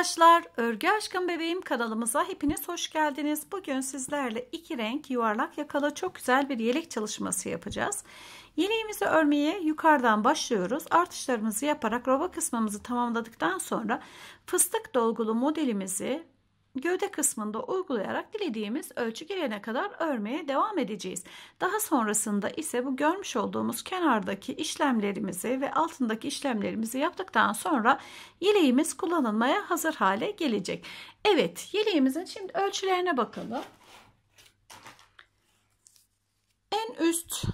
Arkadaşlar Örgü Aşkım Bebeğim kanalımıza hepiniz hoş geldiniz. Bugün sizlerle iki renk yuvarlak yakala çok güzel bir yelek çalışması yapacağız. Yeleğimizi örmeye yukarıdan başlıyoruz. Artışlarımızı yaparak roba kısmımızı tamamladıktan sonra fıstık dolgulu modelimizi gövde kısmında uygulayarak dilediğimiz ölçü gelene kadar örmeye devam edeceğiz. Daha sonrasında ise bu görmüş olduğumuz kenardaki işlemlerimizi ve altındaki işlemlerimizi yaptıktan sonra yeleğimiz kullanılmaya hazır hale gelecek. Evet yeleğimizin şimdi ölçülerine bakalım. En üst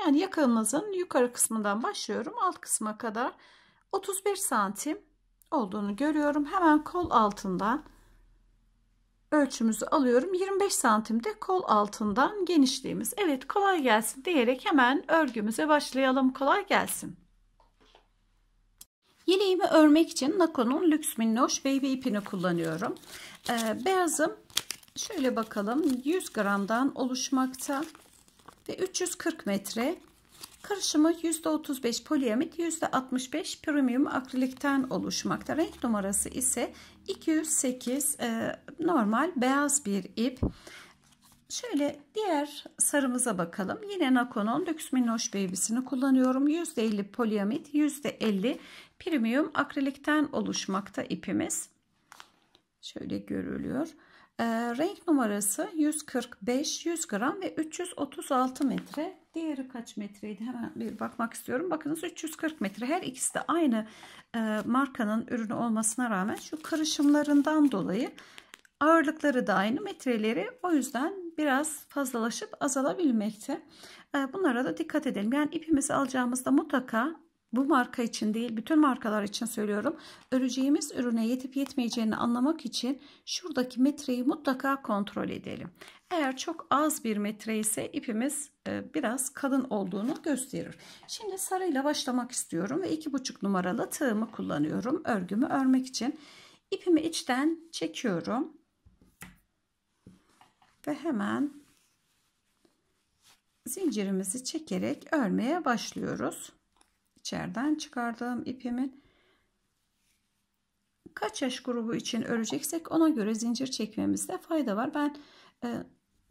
yani yakamızın yukarı kısmından başlıyorum alt kısma kadar 31 santim olduğunu görüyorum. Hemen kol altından ölçümüzü alıyorum. 25 santimde kol altından genişliğimiz. Evet kolay gelsin diyerek hemen örgümüze başlayalım. Kolay gelsin. Yeleğimi örmek için Nakon'un Lüks Minnoş Baby ipini kullanıyorum. Ee, beyazım şöyle bakalım 100 gramdan oluşmakta ve 340 metre Karışımı %35 poliamit, %65 premium akrilikten oluşmakta. Renk numarası ise 208 e, normal beyaz bir ip. Şöyle diğer sarımıza bakalım. Yine Nakon'un Lux Minnoş Baby'sini kullanıyorum. %50 poliamit, %50 premium akrilikten oluşmakta ipimiz. Şöyle görülüyor. E, renk numarası 145, 100 gram ve 336 metre Diğeri kaç metreydi? Hemen bir bakmak istiyorum. Bakınız 340 metre. Her ikisi de aynı e, markanın ürünü olmasına rağmen şu karışımlarından dolayı ağırlıkları da aynı metreleri o yüzden biraz fazlalaşıp azalabilmekte. E, bunlara da dikkat edelim. Yani ipimizi alacağımızda mutlaka bu marka için değil bütün markalar için söylüyorum. Öreceğimiz ürüne yetip yetmeyeceğini anlamak için şuradaki metreyi mutlaka kontrol edelim. Eğer çok az bir metre ise ipimiz e, biraz kalın olduğunu gösterir. Şimdi sarıyla başlamak istiyorum ve iki buçuk numaralı tığımı kullanıyorum örgümü örmek için. İpimi içten çekiyorum ve hemen zincirimizi çekerek örmeye başlıyoruz içeriden çıkardığım ipimin kaç yaş grubu için öreceksek ona göre zincir çekmemizde fayda var. Ben e,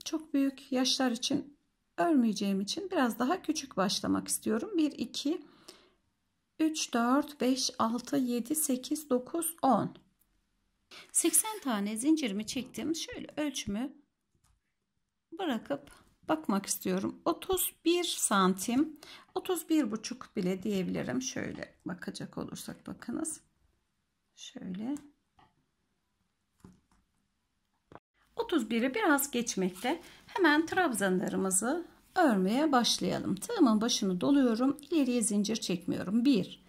çok büyük yaşlar için örmeyeceğim için biraz daha küçük başlamak istiyorum. 1 2 3 4 5 6 7 8 9 10 80 tane zincirimi çektim. Şöyle ölçümü bırakıp bakmak istiyorum. 31 santim 31 buçuk bile diyebilirim. Şöyle bakacak olursak bakınız. Şöyle. 31'i biraz geçmekte. Hemen trabzanlarımızı örmeye başlayalım. Tığımın başını doluyorum. İleriye zincir çekmiyorum. 1,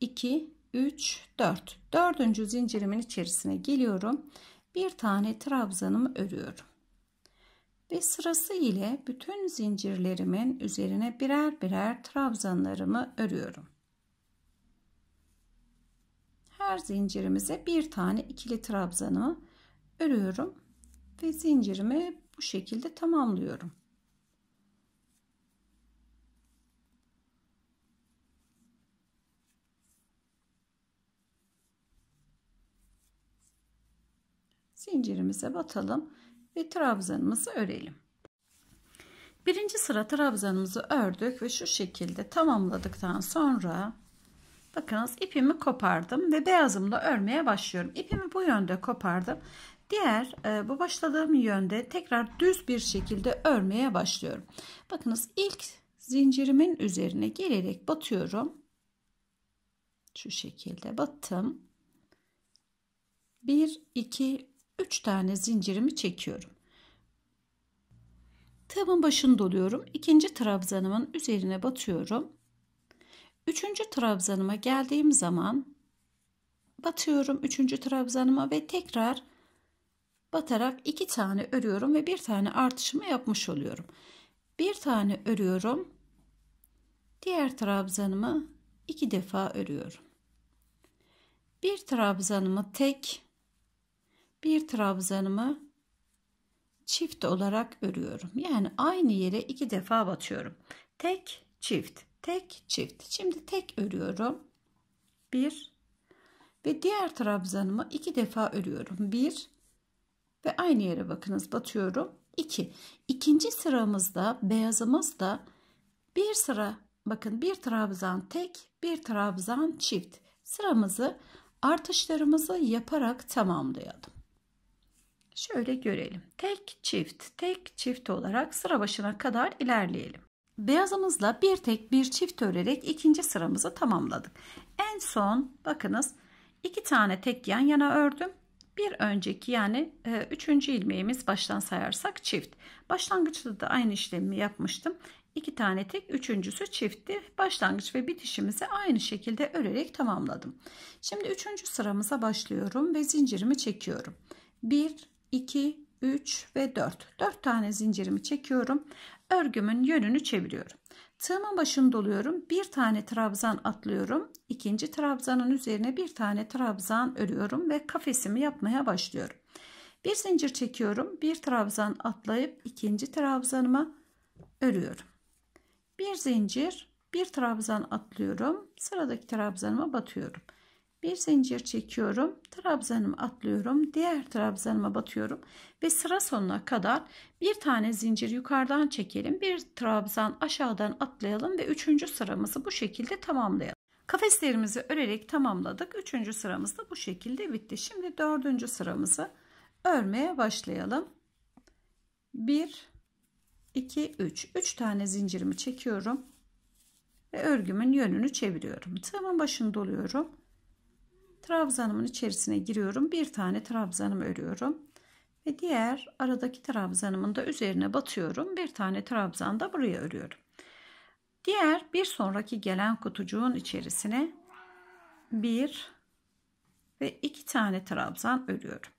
2, 3, 4. Dördüncü zincirimin içerisine geliyorum. Bir tane trabzanımı örüyorum ve sırası ile bütün zincirlerimin üzerine birer birer trabzanlarımı örüyorum. Her zincirimize bir tane ikili trabzanımı örüyorum ve zincirimi bu şekilde tamamlıyorum. Zincirimize batalım ve trabzanımızı örelim. Birinci sıra trabzanımızı ördük ve şu şekilde tamamladıktan sonra bakınız ipimi kopardım ve beyazımla örmeye başlıyorum. İpimi bu yönde kopardım. Diğer e, bu başladığım yönde tekrar düz bir şekilde örmeye başlıyorum. Bakınız ilk zincirimin üzerine gelerek batıyorum. Şu şekilde battım. 1 2 3 tane zincirimi çekiyorum. Tığımın başını doluyorum. İkinci trabzanımın üzerine batıyorum. Üçüncü trabzanıma geldiğim zaman batıyorum üçüncü trabzanıma ve tekrar batarak iki tane örüyorum ve bir tane artışımı yapmış oluyorum. Bir tane örüyorum. Diğer trabzanımı iki defa örüyorum. Bir trabzanımı tek, bir trabzanımı çift olarak örüyorum. Yani aynı yere iki defa batıyorum. Tek çift, tek çift. Şimdi tek örüyorum. Bir ve diğer trabzanımı iki defa örüyorum. Bir ve aynı yere bakınız batıyorum. 2. İki. İkinci sıramızda beyazımızda bir sıra bakın bir trabzan tek bir trabzan çift sıramızı artışlarımızı yaparak tamamlayalım. Şöyle görelim. Tek çift, tek çift olarak sıra başına kadar ilerleyelim. Beyazımızla bir tek bir çift örerek ikinci sıramızı tamamladık. En son bakınız iki tane tek yan yana ördüm. Bir önceki yani e, üçüncü ilmeğimiz baştan sayarsak çift. Başlangıçta da aynı işlemi yapmıştım. İki tane tek üçüncüsü çiftti. Başlangıç ve bitişimizi aynı şekilde örerek tamamladım. Şimdi üçüncü sıramıza başlıyorum ve zincirimi çekiyorum. bir 2, 3 ve 4. 4 tane zincirimi çekiyorum. Örgümün yönünü çeviriyorum. Tığımın başını doluyorum. Bir tane trabzan atlıyorum. İkinci trabzanın üzerine bir tane trabzan örüyorum ve kafesimi yapmaya başlıyorum. Bir zincir çekiyorum. Bir trabzan atlayıp ikinci trabzanıma örüyorum. Bir zincir, bir trabzan atlıyorum. Sıradaki trabzanıma batıyorum bir zincir çekiyorum trabzanımı atlıyorum diğer trabzanıma batıyorum ve sıra sonuna kadar bir tane zincir yukarıdan çekelim bir trabzan aşağıdan atlayalım ve üçüncü sıramızı bu şekilde tamamlayalım kafeslerimizi örerek tamamladık üçüncü sıramız da bu şekilde bitti şimdi dördüncü sıramızı örmeye başlayalım 1 2 3 3 tane zincirimi çekiyorum ve örgümün yönünü çeviriyorum tığımın başını doluyorum Trabzanımın içerisine giriyorum. Bir tane trabzanım örüyorum. Ve diğer aradaki trabzanımın da üzerine batıyorum. Bir tane trabzan da buraya örüyorum. Diğer bir sonraki gelen kutucuğun içerisine bir ve iki tane trabzan örüyorum.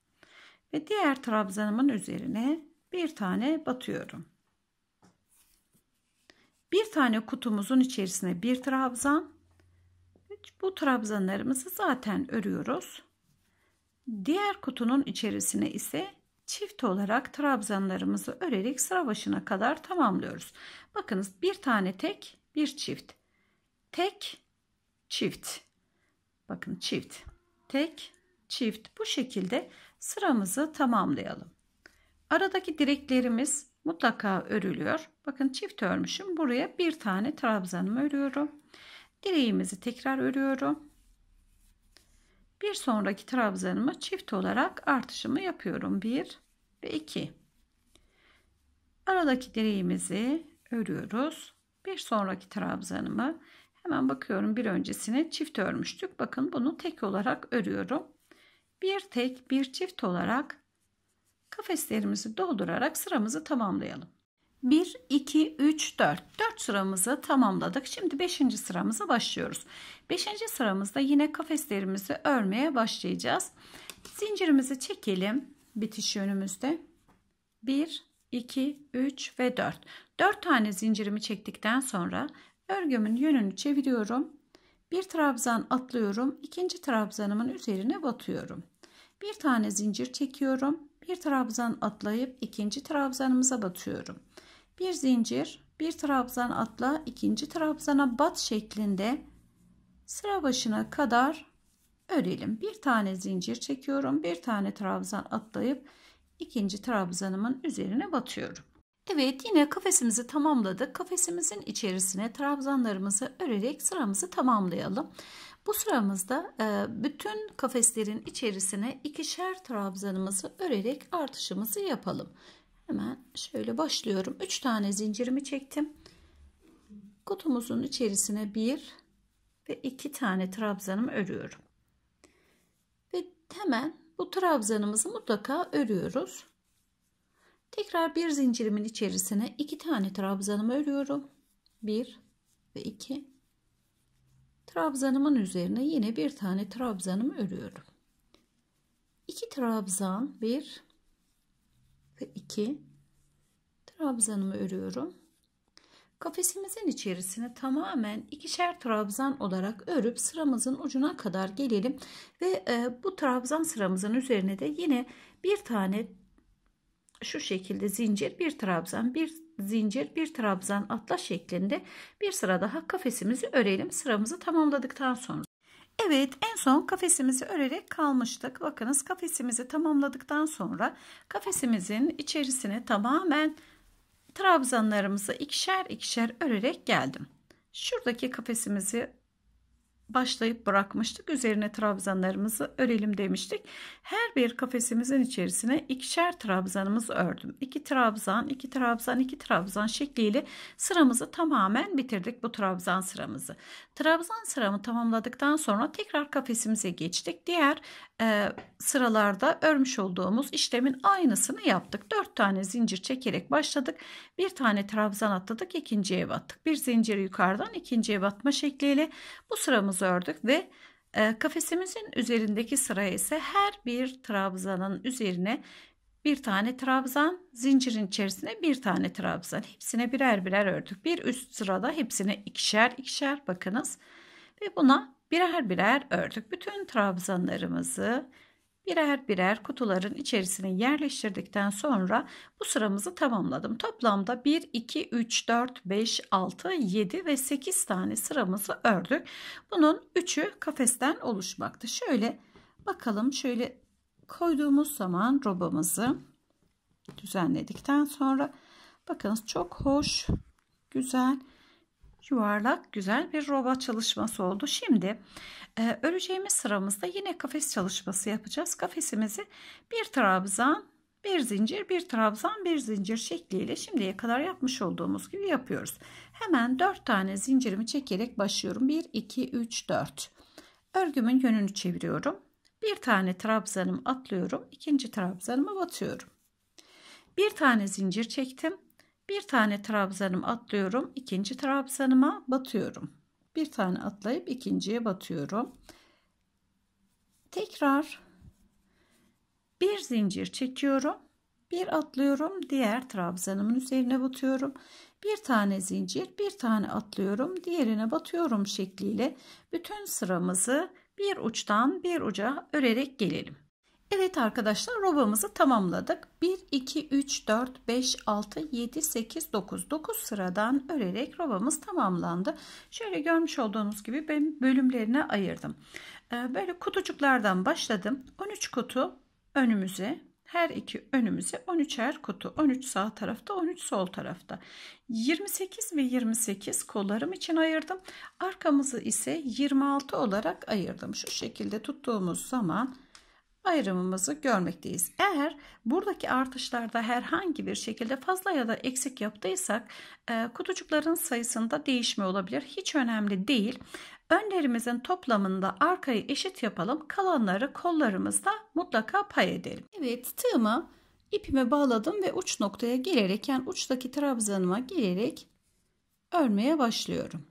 Ve diğer trabzanımın üzerine bir tane batıyorum. Bir tane kutumuzun içerisine bir trabzan, bu trabzanlarımızı zaten örüyoruz. Diğer kutunun içerisine ise çift olarak trabzanlarımızı örerek sıra başına kadar tamamlıyoruz. Bakınız bir tane tek bir çift. Tek çift. Bakın çift. Tek çift. Bu şekilde sıramızı tamamlayalım. Aradaki direklerimiz mutlaka örülüyor. Bakın çift örmüşüm. Buraya bir tane trabzanımı örüyorum direğimizi tekrar örüyorum. Bir sonraki trabzanımı çift olarak artışımı yapıyorum. 1 ve 2. Aradaki direğimizi örüyoruz. Bir sonraki trabzanımı hemen bakıyorum bir öncesine çift örmüştük. Bakın bunu tek olarak örüyorum. Bir tek bir çift olarak kafeslerimizi doldurarak sıramızı tamamlayalım. 1, 2, 3, 4. 4 sıramızı tamamladık. Şimdi 5. sıramıza başlıyoruz. 5. sıramızda yine kafeslerimizi örmeye başlayacağız. Zincirimizi çekelim. Bitiş yönümüzde. 1, 2, 3 ve 4. 4 tane zincirimi çektikten sonra örgümün yönünü çeviriyorum. Bir trabzan atlıyorum. ikinci trabzanımın üzerine batıyorum. Bir tane zincir çekiyorum. Bir trabzan atlayıp ikinci trabzanımıza batıyorum bir zincir bir trabzan atla ikinci trabzana bat şeklinde sıra başına kadar örelim bir tane zincir çekiyorum bir tane trabzan atlayıp ikinci trabzanımın üzerine batıyorum Evet yine kafesimizi tamamladık. Kafesimizin içerisine trabzanlarımızı örerek sıramızı tamamlayalım. Bu sıramızda e, bütün kafeslerin içerisine ikişer trabzanımızı örerek artışımızı yapalım. Hemen şöyle başlıyorum. 3 tane zincirimi çektim. Kutumuzun içerisine 1 ve 2 tane trabzanımı örüyorum. Ve hemen bu trabzanımızı mutlaka örüyoruz. Tekrar bir zincirimin içerisine 2 tane trabzanımı örüyorum. 1 ve 2 trabzanımın üzerine yine bir tane trabzanımı örüyorum. 2 trabzan 1 ve 2 trabzanımı örüyorum. Kafesimizin içerisine tamamen ikişer trabzan olarak örüp sıramızın ucuna kadar gelelim ve e, bu trabzan sıramızın üzerine de yine bir tane şu şekilde zincir bir trabzan bir zincir bir trabzan atla şeklinde bir sıra daha kafesimizi örelim sıramızı tamamladıktan sonra Evet en son kafesimizi örerek kalmıştık. Bakınız kafesimizi tamamladıktan sonra kafesimizin içerisine tamamen trabzanlarımızı ikişer ikişer örerek geldim. Şuradaki kafesimizi başlayıp bırakmıştık. Üzerine trabzanlarımızı örelim demiştik. Her bir kafesimizin içerisine ikişer trabzanımızı ördüm. İki trabzan, iki trabzan, iki trabzan şekliyle sıramızı tamamen bitirdik bu trabzan sıramızı. Trabzan sıramı tamamladıktan sonra tekrar kafesimize geçtik. Diğer e, sıralarda örmüş olduğumuz işlemin aynısını yaptık. 4 tane zincir çekerek başladık. Bir tane trabzan atladık, ikinciye ev attık. Bir zincir yukarıdan ikinciye ev atma şekliyle bu sıramızı ördük ve e, kafesimizin üzerindeki sıraya ise her bir trabzanın üzerine bir tane trabzan, zincirin içerisine bir tane trabzan. Hepsine birer birer ördük. Bir üst sırada hepsine ikişer ikişer bakınız. Ve buna birer birer ördük. Bütün trabzanlarımızı birer birer kutuların içerisine yerleştirdikten sonra bu sıramızı tamamladım. Toplamda 1, 2, 3, 4, 5, 6, 7 ve 8 tane sıramızı ördük. Bunun 3'ü kafesten oluşmaktı. Şöyle bakalım şöyle koyduğumuz zaman robamızı düzenledikten sonra bakınız çok hoş güzel yuvarlak güzel bir robot çalışması oldu. Şimdi e, öreceğimiz sıramızda yine kafes çalışması yapacağız. Kafesimizi bir trabzan, bir zincir, bir trabzan, bir zincir şekliyle şimdiye kadar yapmış olduğumuz gibi yapıyoruz. Hemen 4 tane zincirimi çekerek başlıyorum. 1, 2, 3, 4. Örgümün yönünü çeviriyorum. Bir tane trabzanımı atlıyorum. ikinci trabzanımı batıyorum. Bir tane zincir çektim. Bir tane trabzanım atlıyorum. ikinci trabzanıma batıyorum. Bir tane atlayıp ikinciye batıyorum. Tekrar bir zincir çekiyorum. Bir atlıyorum. Diğer trabzanımın üzerine batıyorum. Bir tane zincir, bir tane atlıyorum. Diğerine batıyorum şekliyle bütün sıramızı bir uçtan bir uca örerek gelelim. Evet arkadaşlar robamızı tamamladık. 1, 2, 3, 4, 5, 6, 7, 8, 9. 9 sıradan örerek robamız tamamlandı. Şöyle görmüş olduğunuz gibi ben bölümlerine ayırdım. Ee, böyle kutucuklardan başladım. 13 kutu önümüze her iki önümüze 13'er kutu. 13 sağ tarafta, 13 sol tarafta. 28 ve 28 kollarım için ayırdım. Arkamızı ise 26 olarak ayırdım. Şu şekilde tuttuğumuz zaman ayrımımızı görmekteyiz. Eğer buradaki artışlarda herhangi bir şekilde fazla ya da eksik yaptıysak e, kutucukların sayısında değişme olabilir. Hiç önemli değil. Önlerimizin toplamında arkayı eşit yapalım. Kalanları kollarımızda mutlaka pay edelim. Evet tığımı ipime bağladım ve uç noktaya gelerek yani uçtaki trabzanıma gelerek örmeye başlıyorum.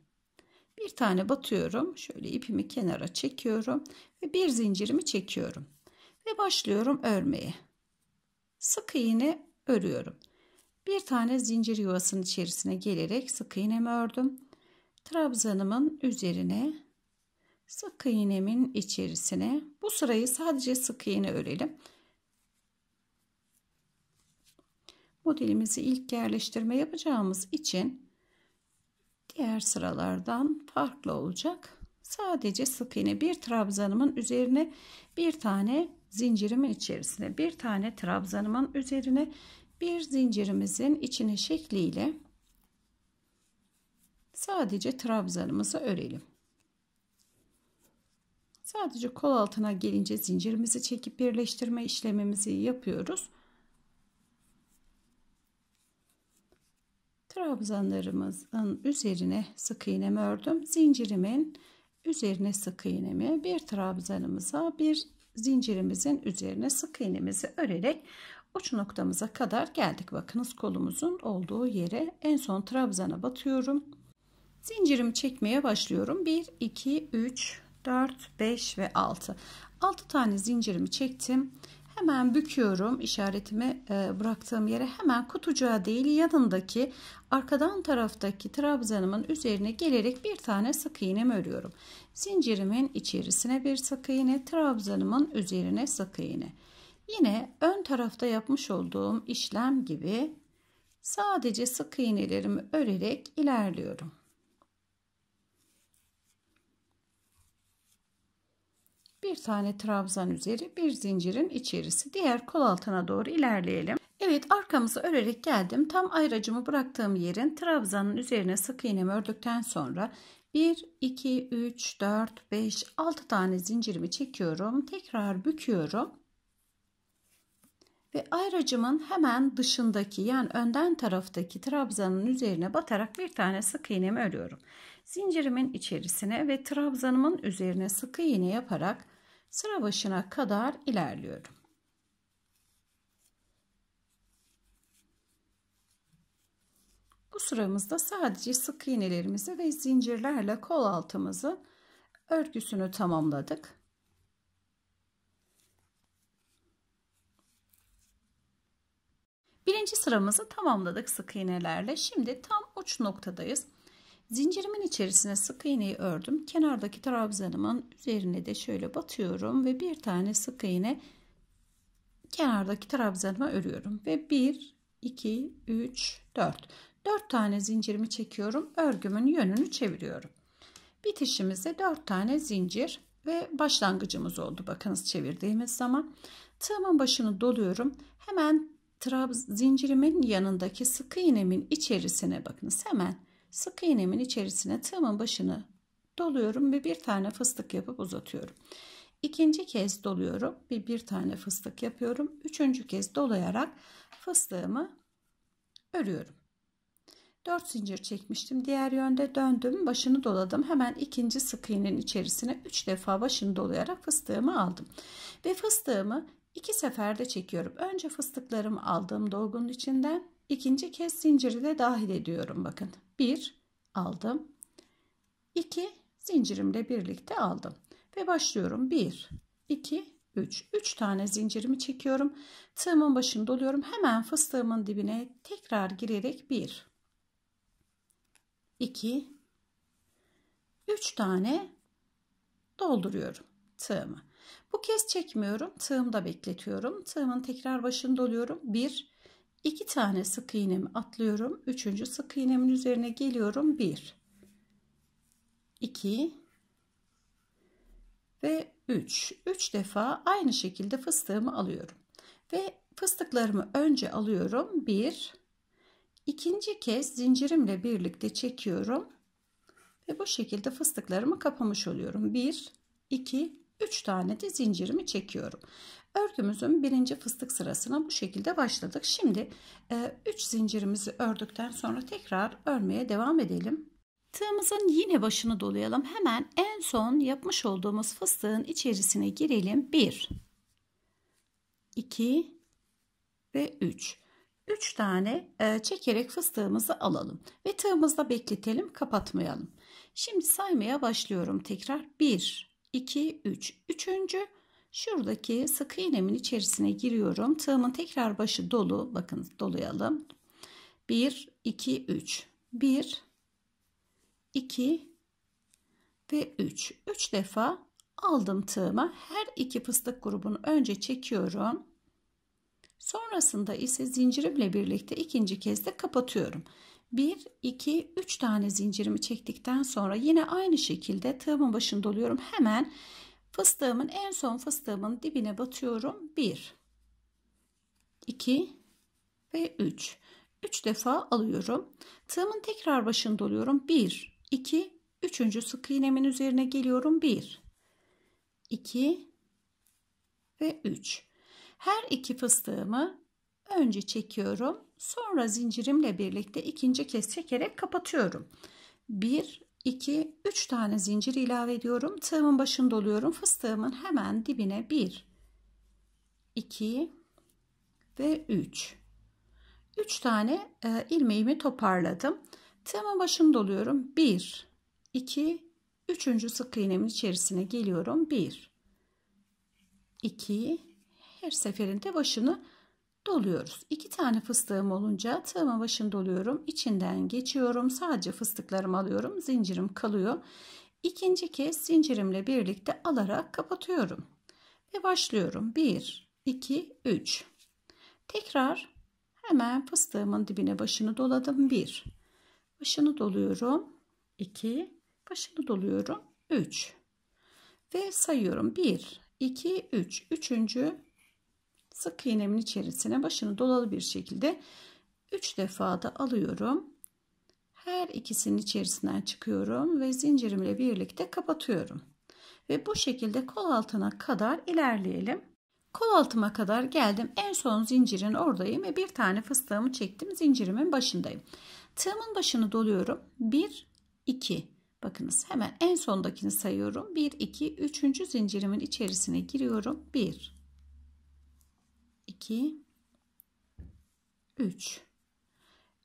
Bir tane batıyorum. Şöyle ipimi kenara çekiyorum ve bir zincirimi çekiyorum ve başlıyorum örmeye. Sık iğne örüyorum. Bir tane zincir yuvasının içerisine gelerek sık iğnemi ördüm. Trabzanımın üzerine sık iğnemin içerisine bu sırayı sadece sık iğne örelim. Modelimizi ilk yerleştirme yapacağımız için diğer sıralardan farklı olacak. Sadece sık iğne bir trabzanımın üzerine bir tane zincirimin içerisine bir tane trabzanımın üzerine bir zincirimizin içine şekliyle sadece trabzanımızı örelim. Sadece kol altına gelince zincirimizi çekip birleştirme işlemimizi yapıyoruz. Trabzanlarımızın üzerine sık iğnemi ördüm. Zincirimin üzerine sık iğnemi bir trabzanımıza bir zincirimizin üzerine sık iğnemizi örerek uç noktamıza kadar geldik. Bakınız kolumuzun olduğu yere en son trabzana batıyorum. Zincirimi çekmeye başlıyorum. 1, 2, 3, 4, 5 ve 6. 6 tane zincirimi çektim hemen büküyorum işaretimi e, bıraktığım yere hemen kutucuğa değil yanındaki arkadan taraftaki trabzanımın üzerine gelerek bir tane sık iğnemi örüyorum. Zincirimin içerisine bir sık iğne trabzanımın üzerine sık iğne. Yine ön tarafta yapmış olduğum işlem gibi sadece sık iğnelerimi örerek ilerliyorum. bir tane trabzan üzeri bir zincirin içerisi. Diğer kol altına doğru ilerleyelim. Evet arkamızı örerek geldim. Tam ayracımı bıraktığım yerin trabzanın üzerine sık iğnemi ördükten sonra 1, 2, 3, 4, 5, 6 tane zincirimi çekiyorum. Tekrar büküyorum. Ve ayracımın hemen dışındaki yani önden taraftaki trabzanın üzerine batarak bir tane sık iğnemi örüyorum. Zincirimin içerisine ve trabzanımın üzerine sık iğne yaparak sıra başına kadar ilerliyorum. Bu sıramızda sadece sık iğnelerimizi ve zincirlerle kol altımızı örgüsünü tamamladık. Birinci sıramızı tamamladık sık iğnelerle. Şimdi tam uç noktadayız. Zincirimin içerisine sık iğneyi ördüm. Kenardaki trabzanımın üzerine de şöyle batıyorum ve bir tane sık iğne kenardaki trabzanıma örüyorum. Ve 1, 2, 3, 4. 4 tane zincirimi çekiyorum. Örgümün yönünü çeviriyorum. Bitişimizde 4 tane zincir ve başlangıcımız oldu. Bakınız çevirdiğimiz zaman tığımın başını doluyorum. Hemen trabz zincirimin yanındaki sık iğnemin içerisine bakınız hemen Sık iğnemin içerisine tığımın başını doluyorum ve bir tane fıstık yapıp uzatıyorum. İkinci kez doluyorum ve bir tane fıstık yapıyorum. Üçüncü kez dolayarak fıstığımı örüyorum. 4 zincir çekmiştim. Diğer yönde döndüm. Başını doladım. Hemen ikinci sık iğnenin içerisine 3 defa başını dolayarak fıstığımı aldım. Ve fıstığımı iki seferde çekiyorum. Önce fıstıklarımı aldım dolgunun içinden ikinci kez zinciri de dahil ediyorum bakın. 1 aldım. 2 zincirimle birlikte aldım. Ve başlıyorum. 1, 2, 3. 3 tane zincirimi çekiyorum. Tığımın başını doluyorum. Hemen fıstığımın dibine tekrar girerek 1, 2, 3 tane dolduruyorum tığımı. Bu kez çekmiyorum. Tığımda bekletiyorum. Tığımın tekrar başını doluyorum. 1, 2 tane sık iğnemi atlıyorum. 3. sık iğnemin üzerine geliyorum. 1 2 ve 3. 3 defa aynı şekilde fıstığımı alıyorum. Ve fıstıklarımı önce alıyorum. 1 İkinci kez zincirimle birlikte çekiyorum. Ve bu şekilde fıstıklarımı kapamış oluyorum. 1 2 3 tane de zincirimi çekiyorum. Örgümüzün birinci fıstık sırasına bu şekilde başladık. Şimdi 3 e, zincirimizi ördükten sonra tekrar örmeye devam edelim. Tığımızın yine başını dolayalım. Hemen en son yapmış olduğumuz fıstığın içerisine girelim. 1 2 ve 3. 3 tane e, çekerek fıstığımızı alalım ve tığımızda bekletelim, kapatmayalım. Şimdi saymaya başlıyorum tekrar. 1 2 3. Üç. Üçüncü Şuradaki sık iğnemin içerisine giriyorum. Tığımın tekrar başı dolu. Bakın dolayalım. 1, 2, 3. 1, 2 ve 3. 3 defa aldım tığıma. Her iki fıstık grubunu önce çekiyorum. Sonrasında ise zincirimle birlikte ikinci kez de kapatıyorum. 1, 2, 3 tane zincirimi çektikten sonra yine aynı şekilde tığımın başını doluyorum. Hemen Fıstığımın en son fıstığımın dibine batıyorum. 1 2 ve 3. 3 defa alıyorum. Tığımın tekrar başını doluyorum. 1 2 3. sık iğnemin üzerine geliyorum. 1 2 ve 3. Her iki fıstığımı önce çekiyorum. Sonra zincirimle birlikte ikinci kez çekerek kapatıyorum. 1 2, 3 tane zincir ilave ediyorum. Tığımın başını doluyorum. Fıstığımın hemen dibine 1, 2 ve 3. 3 tane e, ilmeğimi toparladım. Tığımın başını doluyorum. 1, 2, 3. sık iğnemin içerisine geliyorum. 1, 2, her seferinde başını doluyoruz. İki tane fıstığım olunca tığımın başını doluyorum. içinden geçiyorum. Sadece fıstıklarımı alıyorum. Zincirim kalıyor. İkinci kez zincirimle birlikte alarak kapatıyorum. Ve başlıyorum. 1, 2, 3. Tekrar hemen fıstığımın dibine başını doladım. 1. Başını doluyorum. 2. Başını doluyorum. 3. Ve sayıyorum. 1, 2, 3. Üç. Üçüncü sık iğnemin içerisine başını dolalı bir şekilde 3 defa da alıyorum. Her ikisinin içerisinden çıkıyorum ve zincirimle birlikte kapatıyorum. Ve bu şekilde kol altına kadar ilerleyelim. Kol altıma kadar geldim. En son zincirin oradayım ve bir tane fıstığımı çektim. Zincirimin başındayım. Tığımın başını doluyorum. 1, 2. Bakınız hemen en sondakini sayıyorum. 1, 2, 3. zincirimin içerisine giriyorum. 1, 2 3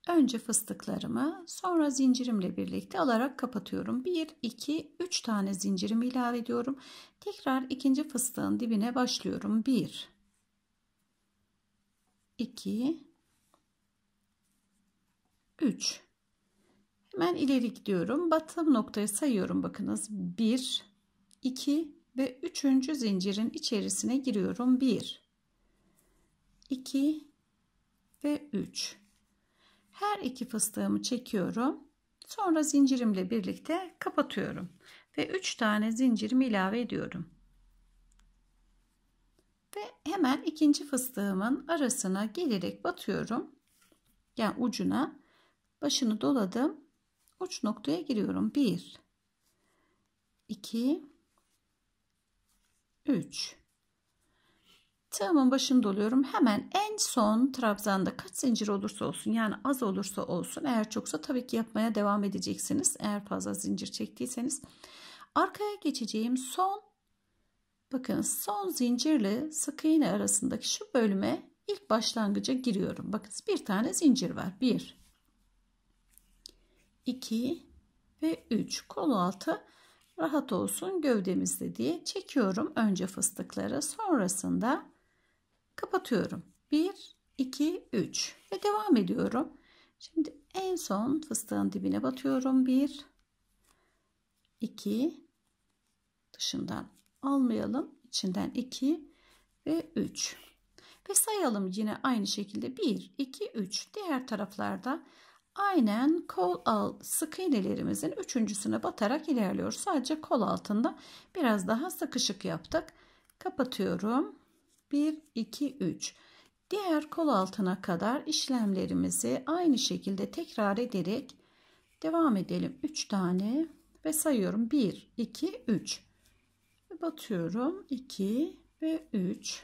Önce fıstıklarımı sonra zincirimle birlikte alarak kapatıyorum. 1 2 3 tane zincirimi ilave ediyorum. Tekrar ikinci fıstığın dibine başlıyorum. 1 2 3 Hemen ileri gidiyorum. batım noktayı sayıyorum bakınız. 1 2 ve 3. zincirin içerisine giriyorum. 1 2 ve 3. Her iki fıstığımı çekiyorum. Sonra zincirimle birlikte kapatıyorum. Ve 3 tane zincirimi ilave ediyorum. Ve hemen ikinci fıstığımın arasına gelerek batıyorum. Yani ucuna başını doladım. Uç noktaya giriyorum. 1 2 3 Tığımın başını doluyorum. Hemen en son trabzanda kaç zincir olursa olsun yani az olursa olsun eğer çoksa tabii ki yapmaya devam edeceksiniz. Eğer fazla zincir çektiyseniz arkaya geçeceğim son bakın son zincirle sık iğne arasındaki şu bölüme ilk başlangıca giriyorum. Bakın bir tane zincir var. 1 2 ve 3 kol altı rahat olsun gövdemizde diye çekiyorum önce fıstıkları sonrasında Kapatıyorum. 1, 2, 3 ve devam ediyorum. Şimdi en son fıstığın dibine batıyorum. 1, 2, dışından almayalım. İçinden 2 ve 3. Ve sayalım yine aynı şekilde 1, 2, 3. Diğer taraflarda aynen kol al sık iğnelerimizin üçüncüsüne batarak ilerliyoruz. Sadece kol altında biraz daha sıkışık yaptık. Kapatıyorum. 1, 2, 3. Diğer kol altına kadar işlemlerimizi aynı şekilde tekrar ederek devam edelim. 3 tane ve sayıyorum. 1, 2, 3. Batıyorum. 2 ve 3.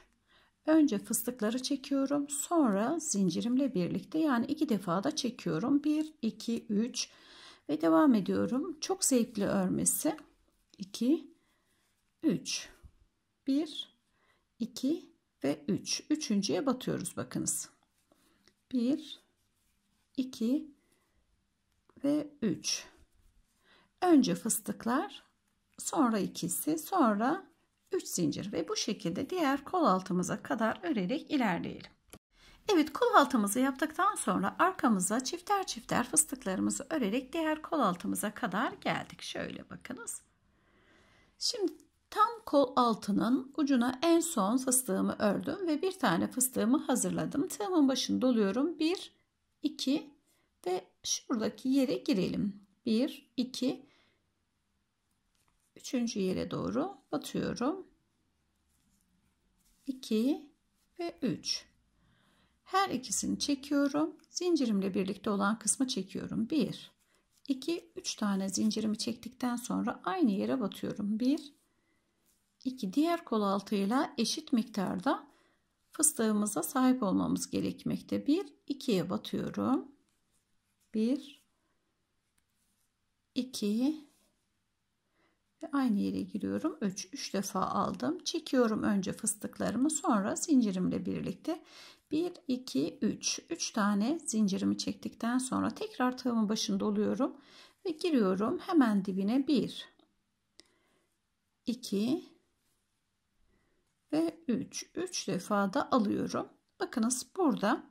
Önce fıstıkları çekiyorum. Sonra zincirimle birlikte yani iki defa da çekiyorum. 1, 2, 3 ve devam ediyorum. Çok zevkli örmesi. 2, 3. 1, 2, ve 3. Üçüncüye batıyoruz bakınız. 1, 2 ve 3. Önce fıstıklar, sonra ikisi, sonra 3 zincir ve bu şekilde diğer kol altımıza kadar örerek ilerleyelim. Evet kol altımızı yaptıktan sonra arkamıza çifter çifter fıstıklarımızı örerek diğer kol altımıza kadar geldik. Şöyle bakınız. Şimdi Tam kol altının ucuna en son fıstığımı ördüm ve bir tane fıstığımı hazırladım. Tığımın başını doluyorum. 1, 2 ve şuradaki yere girelim. 1, 2, üçüncü yere doğru batıyorum. 2 ve 3. Her ikisini çekiyorum. Zincirimle birlikte olan kısmı çekiyorum. 1, 2, 3 tane zincirimi çektikten sonra aynı yere batıyorum. 1, 2 diğer kol altıyla eşit miktarda fıstığımıza sahip olmamız gerekmekte. 1 2'ye batıyorum. 1 2 ve aynı yere giriyorum. 3 3 defa aldım. Çekiyorum önce fıstıklarımı, sonra zincirimle birlikte 1 2 3 3 tane zincirimi çektikten sonra tekrar tığımın başında oluyorum ve giriyorum hemen dibine 1 2 3. 3 defa da alıyorum. Bakınız burada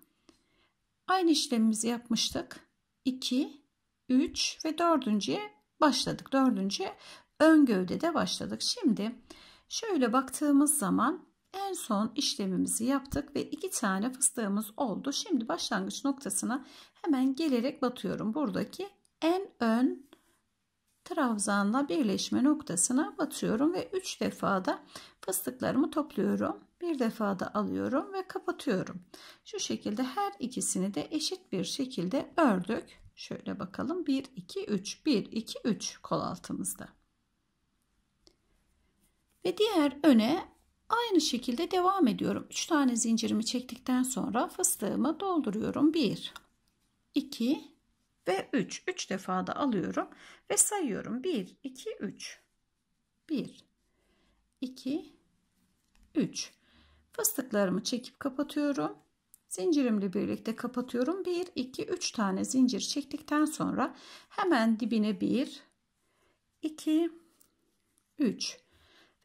aynı işlemimizi yapmıştık. 2, 3 ve dördüncüye başladık. Dördüncü ön de başladık. Şimdi şöyle baktığımız zaman en son işlemimizi yaptık ve iki tane fıstığımız oldu. Şimdi başlangıç noktasına hemen gelerek batıyorum. Buradaki en ön trabzanla birleşme noktasına batıyorum ve 3 defa da fıstıklarımı topluyorum. Bir defa da alıyorum ve kapatıyorum. Şu şekilde her ikisini de eşit bir şekilde ördük. Şöyle bakalım 1 2 3 1 2 3 kol altımızda. Ve diğer öne aynı şekilde devam ediyorum. 3 tane zincirimi çektikten sonra fıstığımı dolduruyorum. 1 2 ve 3. 3 defa da alıyorum ve sayıyorum. 1, 2, 3. 1, 2, 3. Fıstıklarımı çekip kapatıyorum. Zincirimle birlikte kapatıyorum. 1, 2, 3 tane zincir çektikten sonra hemen dibine 1, 2, 3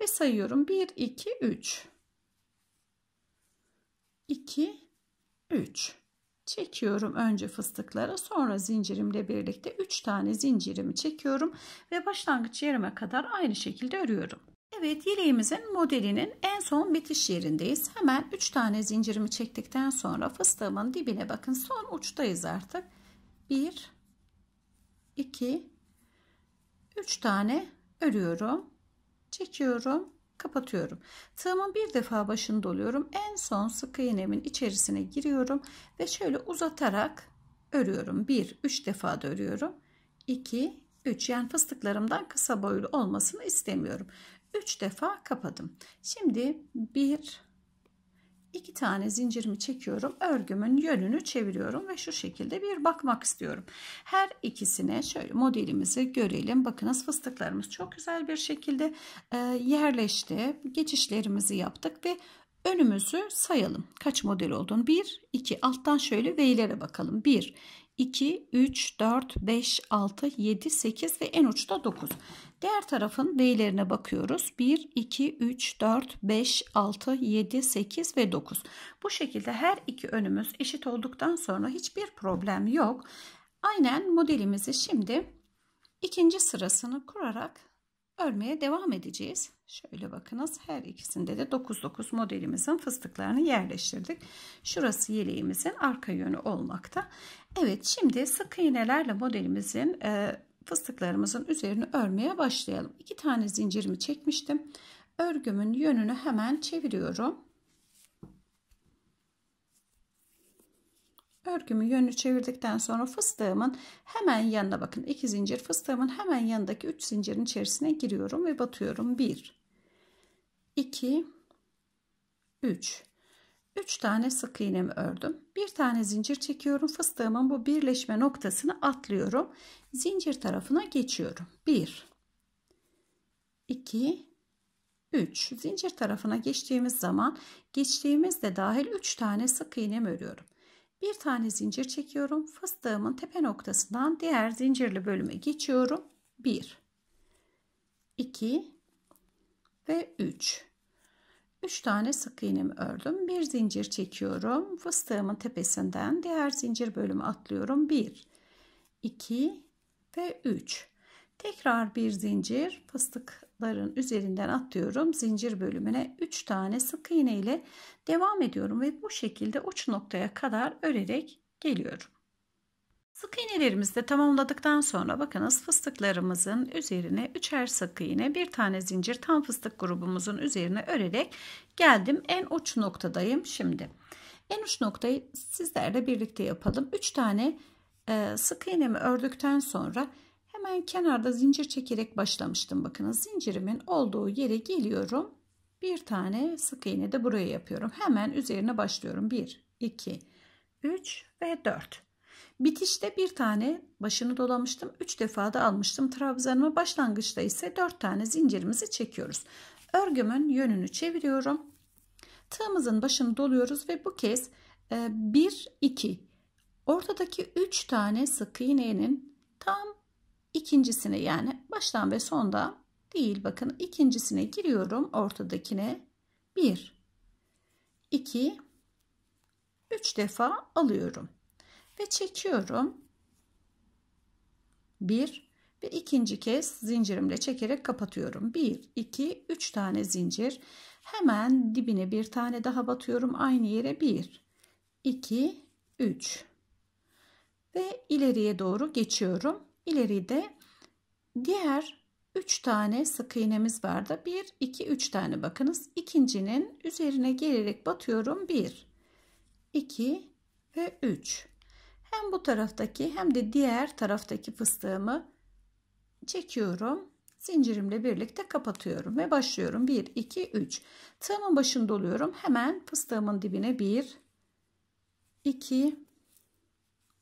ve sayıyorum. 1, 2, 3. 2, 3 çekiyorum önce fıstıklara sonra zincirimle birlikte 3 tane zincirimi çekiyorum ve başlangıç yerime kadar aynı şekilde örüyorum. Evet yeleğimizin modelinin en son bitiş yerindeyiz. Hemen 3 tane zincirimi çektikten sonra fıstığımın dibine bakın son uçtayız artık. 1 2 3 tane örüyorum. Çekiyorum kapatıyorum. Tığımın bir defa başını doluyorum. En son sık iğnemin içerisine giriyorum ve şöyle uzatarak örüyorum. 1 3 defa da örüyorum. 2 3 yani fıstıklarımdan kısa boylu olmasını istemiyorum. 3 defa kapadım. Şimdi 1 iki tane zincirimi çekiyorum. Örgümün yönünü çeviriyorum ve şu şekilde bir bakmak istiyorum. Her ikisine şöyle modelimizi görelim. Bakınız fıstıklarımız çok güzel bir şekilde e, yerleşti. Geçişlerimizi yaptık ve önümüzü sayalım. Kaç model olduğunu? 1, 2. Alttan şöyle V'lere bakalım. 1, 2, 3, 4, 5, 6, 7, 8 ve en uçta 9. Diğer tarafın B'lerine bakıyoruz. 1, 2, 3, 4, 5, 6, 7, 8 ve 9. Bu şekilde her iki önümüz eşit olduktan sonra hiçbir problem yok. Aynen modelimizi şimdi ikinci sırasını kurarak örmeye devam edeceğiz. Şöyle bakınız her ikisinde de 99 modelimizin fıstıklarını yerleştirdik. Şurası yeleğimizin arka yönü olmakta. Evet şimdi sık iğnelerle modelimizin e, fıstıklarımızın üzerine örmeye başlayalım. İki tane zincirimi çekmiştim. Örgümün yönünü hemen çeviriyorum. Örgümü yönünü çevirdikten sonra fıstığımın hemen yanına bakın. 2 zincir fıstığımın hemen yanındaki 3 zincirin içerisine giriyorum ve batıyorum. 1 2 3 3 tane sık iğnemi ördüm. Bir tane zincir çekiyorum. Fıstığımın bu birleşme noktasını atlıyorum. Zincir tarafına geçiyorum. 1 2 3 zincir tarafına geçtiğimiz zaman geçtiğimizde dahil 3 tane sık iğnem örüyorum. Bir tane zincir çekiyorum. Fıstığımın tepe noktasından diğer zincirli bölüme geçiyorum. 1 2 ve 3. 3 tane sık iğnemi ördüm. Bir zincir çekiyorum. Fıstığımın tepesinden diğer zincir bölümü atlıyorum. 1 2 ve 3. Tekrar bir zincir fıstık ların üzerinden atlıyorum. Zincir bölümüne 3 tane sık iğne ile devam ediyorum ve bu şekilde uç noktaya kadar örerek geliyorum. Sık iğnelerimizi de tamamladıktan sonra bakınız fıstıklarımızın üzerine üçer sık iğne bir tane zincir tam fıstık grubumuzun üzerine örerek geldim. En uç noktadayım şimdi. En uç noktayı sizlerle birlikte yapalım. 3 tane e, sık iğnemi ördükten sonra Hemen kenarda zincir çekerek başlamıştım. Bakın zincirimin olduğu yere geliyorum. Bir tane sık iğne de buraya yapıyorum. Hemen üzerine başlıyorum. 1, 2, 3 ve 4. Bitişte bir tane başını dolamıştım. 3 defa da almıştım. Trabzanıma başlangıçta ise 4 tane zincirimizi çekiyoruz. Örgümün yönünü çeviriyorum. Tığımızın başını doluyoruz ve bu kez 1, e, 2. Ortadaki 3 tane sık iğnenin tam ikincisine yani baştan ve sonda değil bakın ikincisine giriyorum ortadakine 1 2 3 defa alıyorum ve çekiyorum 1 ve ikinci kez zincirimle çekerek kapatıyorum 1 2 3 tane zincir hemen dibine bir tane daha batıyorum aynı yere 1 2 3 ve ileriye doğru geçiyorum İleride diğer 3 tane sık iğnemiz vardı. 1, 2, 3 tane bakınız. İkincinin üzerine gelerek batıyorum. 1, 2 ve 3. Hem bu taraftaki hem de diğer taraftaki fıstığımı çekiyorum. Zincirimle birlikte kapatıyorum ve başlıyorum. 1, 2, 3. Tığımın başında oluyorum. Hemen fıstığımın dibine 1, 2,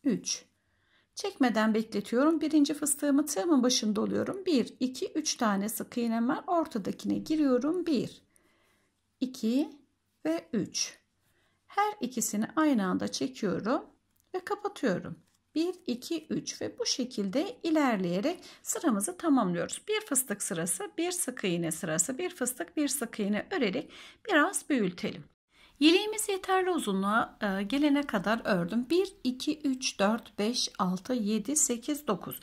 3. Çekmeden bekletiyorum. Birinci fıstığımı tığımın başında oluyorum. 1, 2, 3 tane sık iğnem var. Ortadakine giriyorum. 1, 2 ve 3. Her ikisini aynı anda çekiyorum ve kapatıyorum. 1, 2, 3 ve bu şekilde ilerleyerek sıramızı tamamlıyoruz. Bir fıstık sırası, bir sık iğne sırası, bir fıstık, bir sık iğne örerek biraz büyütelim. Yeleğimiz yeterli uzunluğa e, gelene kadar ördüm. 1, 2, 3, 4, 5, 6, 7, 8, 9.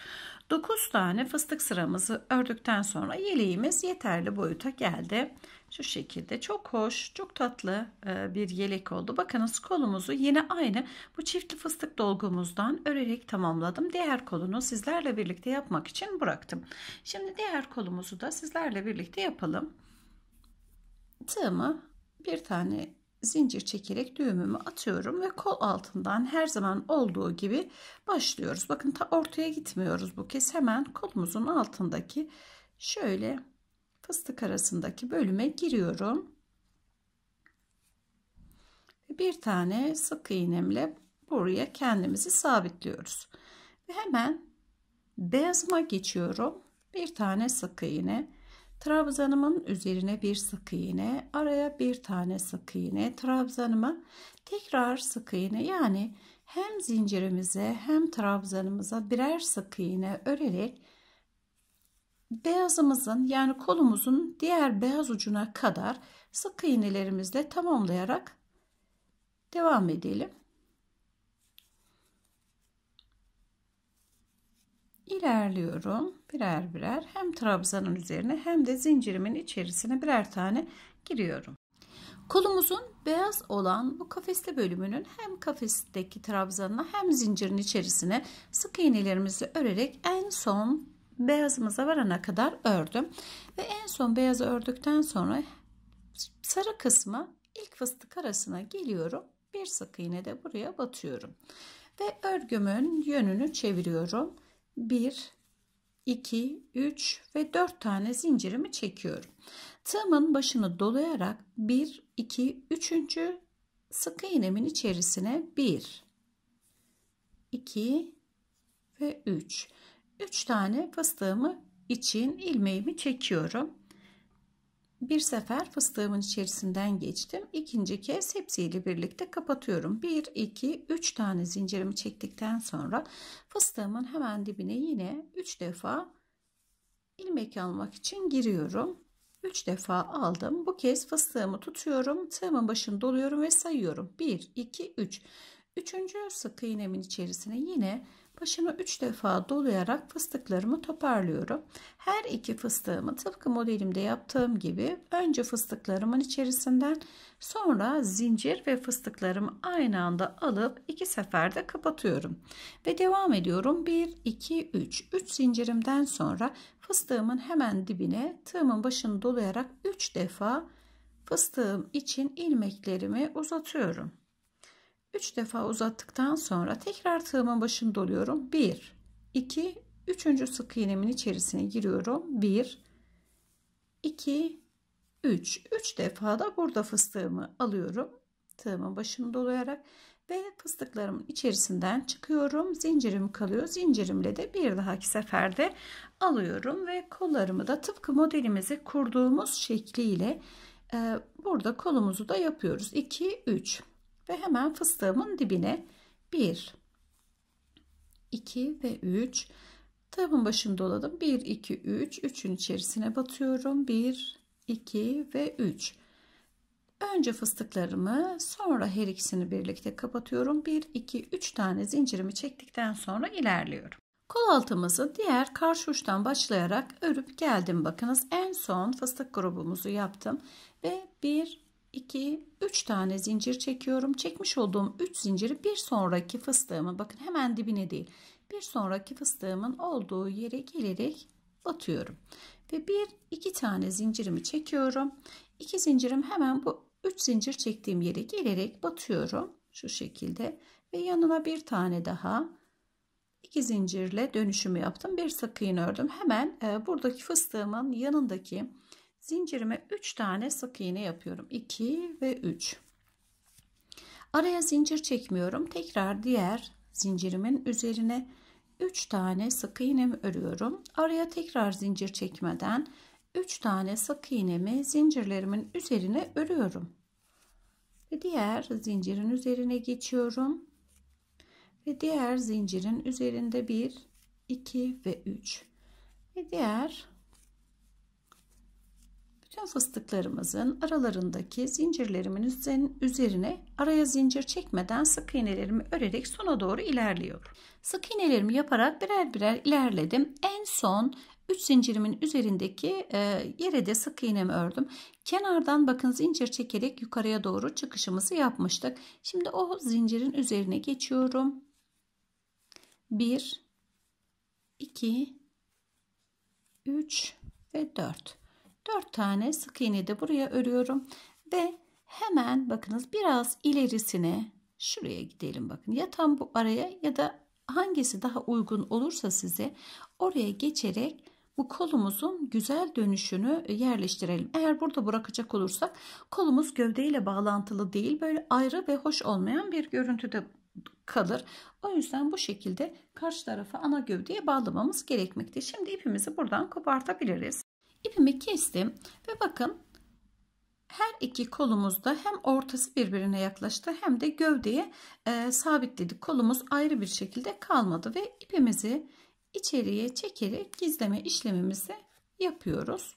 9 tane fıstık sıramızı ördükten sonra yeleğimiz yeterli boyuta geldi. Şu şekilde çok hoş, çok tatlı e, bir yelek oldu. Bakınız kolumuzu yine aynı bu çiftli fıstık dolgumuzdan örerek tamamladım. Diğer kolunu sizlerle birlikte yapmak için bıraktım. Şimdi diğer kolumuzu da sizlerle birlikte yapalım. Tığımı bir tane zincir çekerek düğümümü atıyorum ve kol altından her zaman olduğu gibi başlıyoruz. Bakın ta ortaya gitmiyoruz bu kez. Hemen kolumuzun altındaki şöyle fıstık arasındaki bölüme giriyorum. Bir tane sık iğnemle buraya kendimizi sabitliyoruz. Ve hemen beyazıma geçiyorum. Bir tane sık iğne Trabzanımın üzerine bir sık iğne, araya bir tane sık iğne, trabzanıma tekrar sık iğne yani hem zincirimize hem trabzanımıza birer sık iğne örerek beyazımızın yani kolumuzun diğer beyaz ucuna kadar sık iğnelerimizle tamamlayarak devam edelim. İlerliyorum birer birer hem trabzanın üzerine hem de zincirimin içerisine birer tane giriyorum. Kolumuzun beyaz olan bu kafesli bölümünün hem kafesteki trabzanına hem zincirin içerisine sık iğnelerimizi örerek en son beyazımıza varana kadar ördüm. Ve en son beyazı ördükten sonra sarı kısma ilk fıstık arasına geliyorum. Bir sık iğne de buraya batıyorum. Ve örgümün yönünü çeviriyorum. 1 2, 3 ve 4 tane zincirimi çekiyorum. Tığımın başını dolayarak 1, 2, 3. sık iğnemin içerisine 1, 2 ve 3. 3 tane fıstığımı için ilmeğimi çekiyorum bir sefer fıstığımın içerisinden geçtim. İkinci kez hepsiyle birlikte kapatıyorum. 1, 2, 3 tane zincirimi çektikten sonra fıstığımın hemen dibine yine 3 defa ilmek almak için giriyorum. 3 defa aldım. Bu kez fıstığımı tutuyorum. Tığımın başını doluyorum ve sayıyorum. 1, 2, 3. Üçüncü sık iğnemin içerisine yine Başımı 3 defa dolayarak fıstıklarımı toparlıyorum. Her iki fıstığımı tıpkı modelimde yaptığım gibi önce fıstıklarımın içerisinden sonra zincir ve fıstıklarımı aynı anda alıp iki seferde kapatıyorum. Ve devam ediyorum. 1, 2, 3. 3 zincirimden sonra fıstığımın hemen dibine tığımın başını dolayarak 3 defa fıstığım için ilmeklerimi uzatıyorum. 3 defa uzattıktan sonra tekrar tığımın başını doluyorum. 1, 2, 3. sık iğnemin içerisine giriyorum. 1, 2, 3. 3 defa da burada fıstığımı alıyorum. Tığımın başını dolayarak ve fıstıklarımın içerisinden çıkıyorum. Zincirim kalıyor. Zincirimle de bir dahaki seferde alıyorum ve kollarımı da tıpkı modelimizi kurduğumuz şekliyle e, burada kolumuzu da yapıyoruz. 2 3 ve hemen fıstığımın dibine 1, 2 ve 3 Tabın başını doladım. 1, 2, 3. 3'ün içerisine batıyorum. 1, 2 ve 3. Önce fıstıklarımı sonra her ikisini birlikte kapatıyorum. 1, 2, 3 tane zincirimi çektikten sonra ilerliyorum. Kol altımızı diğer karşı uçtan başlayarak örüp geldim. Bakınız en son fıstık grubumuzu yaptım. Ve 1, 2, 3 tane zincir çekiyorum. Çekmiş olduğum 3 zinciri bir sonraki fıstığımı, bakın hemen dibine değil bir sonraki fıstığımın olduğu yere gelerek batıyorum. Ve bir iki tane zincirimi çekiyorum. 2 zincirim hemen bu 3 zincir çektiğim yere gelerek batıyorum. Şu şekilde ve yanına bir tane daha iki zincirle dönüşümü yaptım. Bir sık iğne ördüm. Hemen e, buradaki fıstığımın yanındaki zincirime 3 tane sık iğne yapıyorum 2 ve 3 araya zincir çekmiyorum tekrar diğer zincirimin üzerine 3 tane sık iğnemi örüyorum araya tekrar zincir çekmeden 3 tane sık iğnemi zincirlerimin üzerine örüyorum ve diğer zincirin üzerine geçiyorum ve diğer zincirin üzerinde 1 2 ve 3 ve diğer bütün fıstıklarımızın aralarındaki zincirlerimin üzerine araya zincir çekmeden sık iğnelerimi örerek sona doğru ilerliyorum. Sık iğnelerimi yaparak birer birer ilerledim. En son 3 zincirimin üzerindeki e, yere de sık iğnemi ördüm. Kenardan bakın zincir çekerek yukarıya doğru çıkışımızı yapmıştık. Şimdi o zincirin üzerine geçiyorum. 1 2 3 ve 4 4 tane sık iğne de buraya örüyorum. Ve hemen bakınız biraz ilerisine şuraya gidelim bakın. Ya tam bu araya ya da hangisi daha uygun olursa size oraya geçerek bu kolumuzun güzel dönüşünü yerleştirelim. Eğer burada bırakacak olursak kolumuz gövdeyle bağlantılı değil böyle ayrı ve hoş olmayan bir görüntüde kalır. O yüzden bu şekilde karşı tarafa ana gövdeye bağlamamız gerekmekte. Şimdi ipimizi buradan kopartabiliriz. İpimi kestim ve bakın her iki kolumuzda hem ortası birbirine yaklaştı hem de gövdeye e, sabitledik. Kolumuz ayrı bir şekilde kalmadı ve ipimizi içeriye çekerek gizleme işlemimizi yapıyoruz.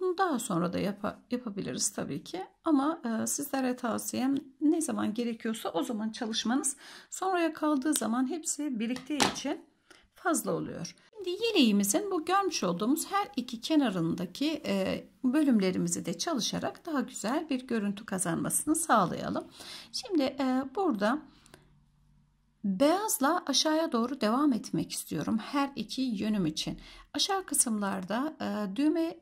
Bunu daha sonra da yap yapabiliriz tabii ki ama e, sizlere tavsiyem ne zaman gerekiyorsa o zaman çalışmanız sonraya kaldığı zaman hepsi biriktiği için fazla oluyor. Şimdi yeleğimizin bu görmüş olduğumuz her iki kenarındaki e, bölümlerimizi de çalışarak daha güzel bir görüntü kazanmasını sağlayalım. Şimdi e, burada beyazla aşağıya doğru devam etmek istiyorum her iki yönüm için. Aşağı kısımlarda e, düğme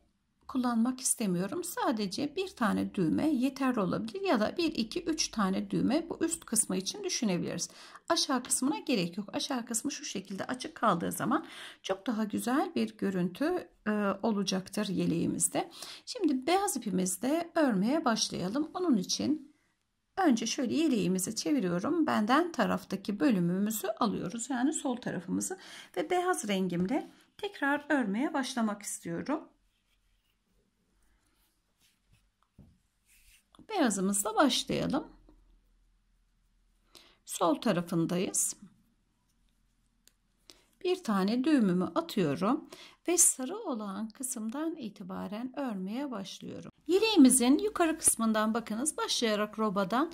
kullanmak istemiyorum. Sadece bir tane düğme yeterli olabilir ya da 1, 2, 3 tane düğme bu üst kısmı için düşünebiliriz. Aşağı kısmına gerek yok. Aşağı kısmı şu şekilde açık kaldığı zaman çok daha güzel bir görüntü e, olacaktır yeleğimizde. Şimdi beyaz ipimizde örmeye başlayalım. Onun için önce şöyle yeleğimizi çeviriyorum. Benden taraftaki bölümümüzü alıyoruz. Yani sol tarafımızı ve beyaz rengimle tekrar örmeye başlamak istiyorum. Beyazımızla başlayalım. Sol tarafındayız. Bir tane düğümümü atıyorum ve sarı olan kısımdan itibaren örmeye başlıyorum. Yeleğimizin yukarı kısmından bakınız başlayarak robadan